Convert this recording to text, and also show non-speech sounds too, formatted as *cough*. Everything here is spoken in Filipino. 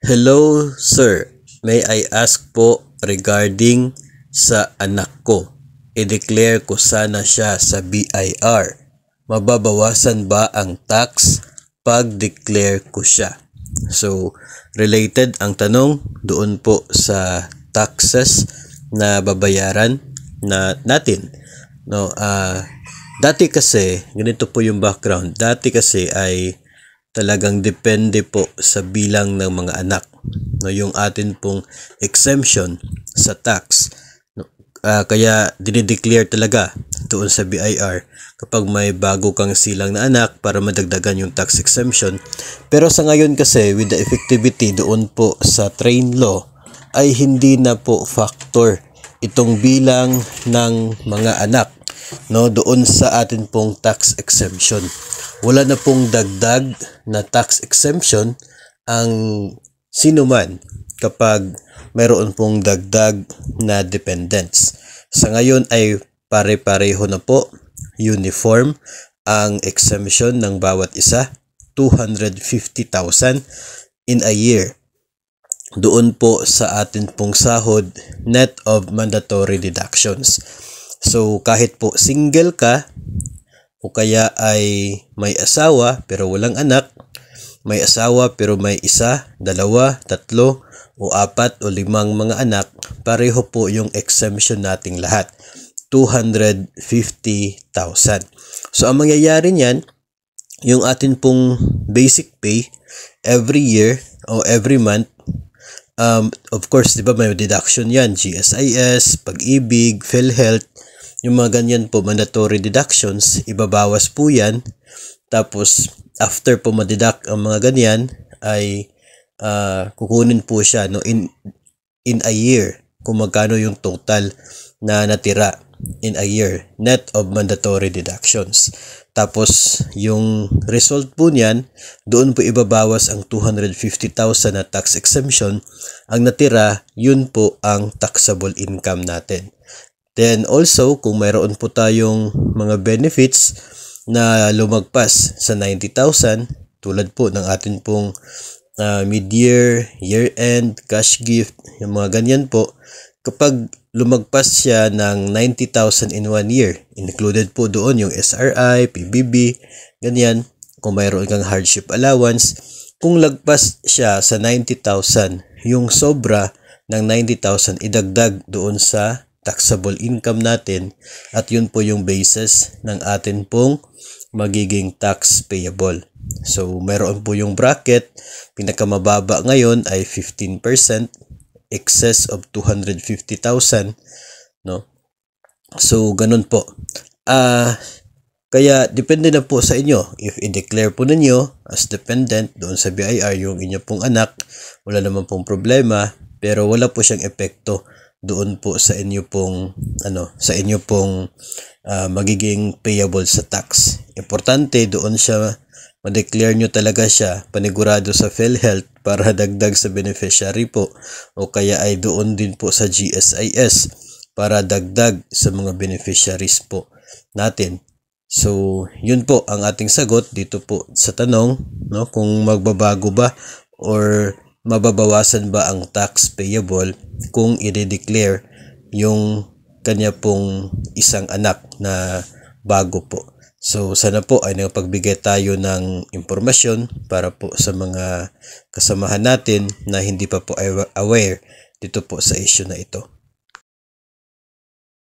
Hello, sir. May I ask po regarding sa anak ko? I-declare ko sana siya sa BIR. Mababawasan ba ang tax pag-declare ko siya? So, related ang tanong doon po sa taxes na babayaran na natin. No, uh, dati kasi, ganito po yung background. Dati kasi ay talagang depende po sa bilang ng mga anak. No, yung atin pong exemption sa tax. No, uh, kaya dinideclare talaga doon sa BIR kapag may bago kang silang na anak para madagdagan yung tax exemption. Pero sa ngayon kasi with the effectivity doon po sa train law ay hindi na po factor itong bilang ng mga anak no doon sa atin pong tax exemption. Wala na pong dagdag na tax exemption ang sinuman kapag mayroon pong dagdag na dependents. Sa ngayon ay pare-pareho na po uniform ang exemption ng bawat isa 250,000 in a year. Doon po sa atin pong sahod net of mandatory deductions. So kahit po single ka o kaya ay may asawa pero walang anak, may asawa pero may isa, dalawa, tatlo o apat o limang mga anak, pareho po yung exemption nating lahat. 250,000. So ang mangyayari niyan, yung atin pong basic pay every year o every month um, of course, di ba may deduction yan, GSIS, pag-ibig, PhilHealth, yung mga ganyan po, mandatory deductions, ibabawas po yan. Tapos, after po madeduct ang mga ganyan, ay uh, kukunin po siya no, in, in a year kung magkano yung total na natira in a year net of mandatory deductions. Tapos, yung result po niyan, doon po ibabawas ang 250,000 na tax exemption. Ang natira, yun po ang taxable income natin. Then also, kung mayroon po tayong mga benefits na lumagpas sa 90,000 tulad po ng atin pong uh, mid-year, year-end, cash gift, yung mga ganyan po, kapag lumagpas siya ng 90,000 in one year, included po doon yung SRI, PBB, ganyan, kung mayroon kang hardship allowance, kung lagpas siya sa 90,000, yung sobra ng 90,000 idagdag doon sa taxable income natin at yun po yung basis ng atin pong magiging tax payable. So, meron po yung bracket. Pinakamababa ngayon ay 15% excess of 250,000. No? So, ganun po. Ah... Uh, kaya, depende na po sa inyo. If i-declare po ninyo as dependent doon sa BIR yung inyo pong anak, wala naman pong problema, pero wala po siyang epekto doon po sa inyo pong ano sa inyo pong uh, magiging payable sa tax. Importante doon siya ma-declare nyo talaga siya panigurado sa PhilHealth para *laughs* dagdag sa beneficiary po o kaya ay doon din po sa GSIS para dagdag sa mga beneficiaries po natin. So, yun po ang ating sagot dito po sa tanong no kung magbabago ba or mababawasan ba ang tax payable kung i-declare yung kanya pong isang anak na bago po. So sana po ay nakapagbigay tayo ng impormasyon para po sa mga kasamahan natin na hindi pa po aware dito po sa issue na ito.